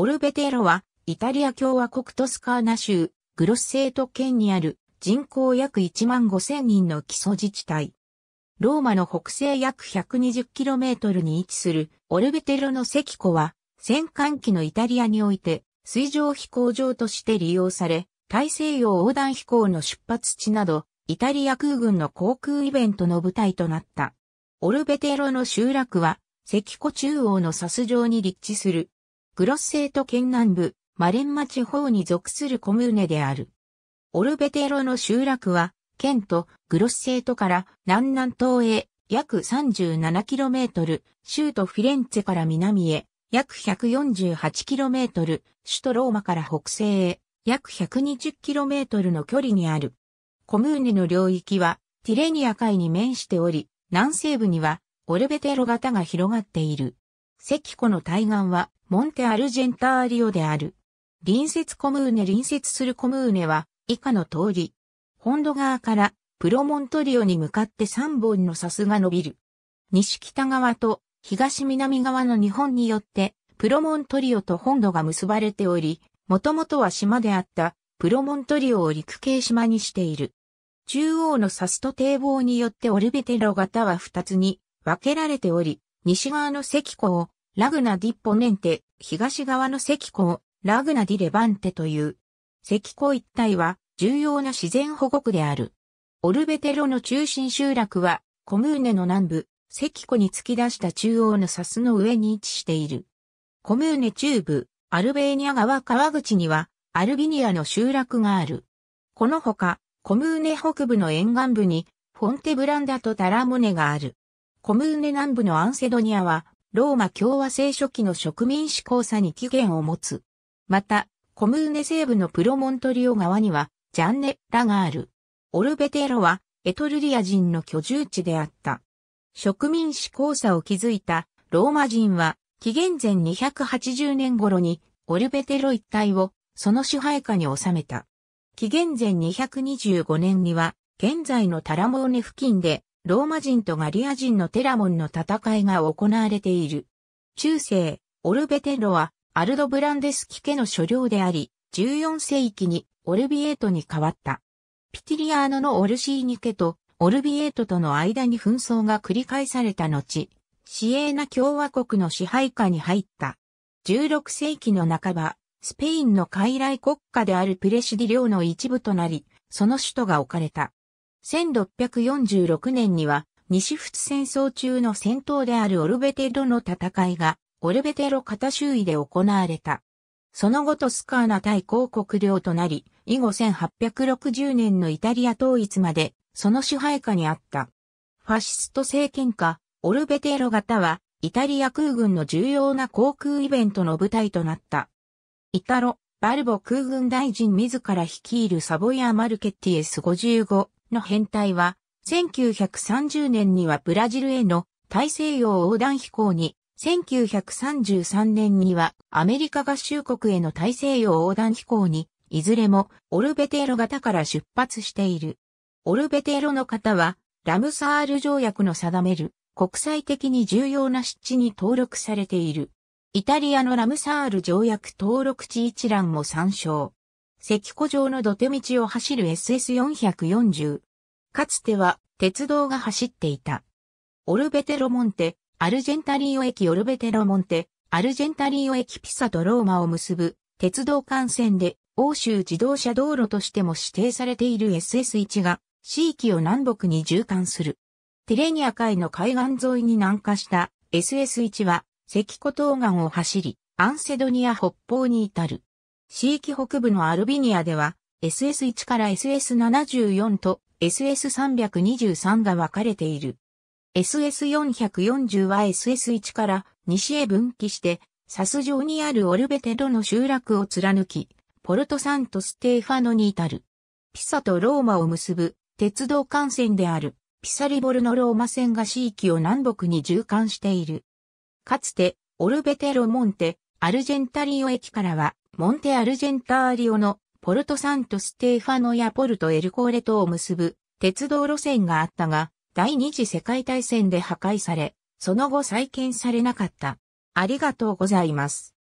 オルベテロは、イタリア共和国トスカーナ州、グロッセート県にある人口約1万5千人の基礎自治体。ローマの北西約 120km に位置するオルベテロの石湖は、戦艦機のイタリアにおいて水上飛行場として利用され、大西洋横断飛行の出発地など、イタリア空軍の航空イベントの舞台となった。オルベテロの集落は、石湖中央のサス状に立地するグロッセート県南部、マレンマ地方に属するコムーネである。オルベテロの集落は、県とグロッセートから南南東へ約 37km、州都フィレンツェから南へ約 148km、首都ローマから北西へ約 120km の距離にある。コムーネの領域はティレニア海に面しており、南西部にはオルベテロ型が広がっている。石湖の対岸はモンテアルジェンターリオである。隣接コムーネ隣接するコムーネは以下の通り。本土側からプロモントリオに向かって3本のサスが伸びる。西北側と東南側の日本によってプロモントリオと本土が結ばれており、もともとは島であったプロモントリオを陸系島にしている。中央のサスと堤防によってオルベテロ型は二つに分けられており、西側の石湖をラグナ・ディッポネンテ、東側の石港、ラグナ・ディ・レバンテという、石港一帯は重要な自然保護区である。オルベテロの中心集落は、コムーネの南部、石湖に突き出した中央のサスの上に位置している。コムーネ中部、アルベーニャ川川口には、アルビニアの集落がある。このほか、コムーネ北部の沿岸部に、フォンテブランダとタラモネがある。コムーネ南部のアンセドニアは、ローマ共和制初期の植民志交差に起源を持つ。また、コムーネ西部のプロモントリオ側には、ジャンネラがある。オルベテロは、エトルリア人の居住地であった。植民志交差を築いたローマ人は、紀元前280年頃に、オルベテロ一帯を、その支配下に収めた。紀元前225年には、現在のタラモーネ付近で、ローマ人とガリア人のテラモンの戦いが行われている。中世、オルベテロは、アルドブランデスキ家の所領であり、14世紀にオルビエートに変わった。ピティリアーノのオルシーニ家とオルビエートとの間に紛争が繰り返された後、シエーナ共和国の支配下に入った。16世紀の半ば、スペインの傀儡国家であるプレシディ領の一部となり、その首都が置かれた。1646年には、西仏戦争中の戦闘であるオルベテロの戦いが、オルベテロ型周囲で行われた。その後トスカーナ対広国領となり、以後1860年のイタリア統一まで、その支配下にあった。ファシスト政権下、オルベテロ型は、イタリア空軍の重要な航空イベントの舞台となった。イタロ、バルボ空軍大臣自ら率いるサボヤ・マルケッティエス55の編隊は、1930年にはブラジルへの大西洋横断飛行に、1933年にはアメリカ合衆国への大西洋横断飛行に、いずれもオルベテーロ型から出発している。オルベテーロの方は、ラムサール条約の定める国際的に重要な湿地に登録されている。イタリアのラムサール条約登録地一覧も参照。石湖上の土手道を走る SS440。かつては鉄道が走っていた。オルベテロモンテ、アルジェンタリーオ駅オルベテロモンテ、アルジェンタリーオ駅ピサとローマを結ぶ鉄道幹線で欧州自動車道路としても指定されている SS1 が地域を南北に縦貫する。テレニア海の海岸沿いに南下した SS1 は石湖東岸を走り、アンセドニア北方に至る。地域北部のアルビニアでは SS1 から SS74 と SS323 が分かれている。SS440 は SS1 から西へ分岐して、サス上にあるオルベテドの集落を貫き、ポルトサントステーファノに至る。ピサとローマを結ぶ鉄道幹線であるピサリボルのローマ線が地域を南北に縦貫している。かつてオルベテロモンテ、アルジェンタリオ駅からはモンテアルジェンターリオのポルトサントステーファノやポルトエルコーレとを結ぶ鉄道路線があったが、第二次世界大戦で破壊され、その後再建されなかった。ありがとうございます。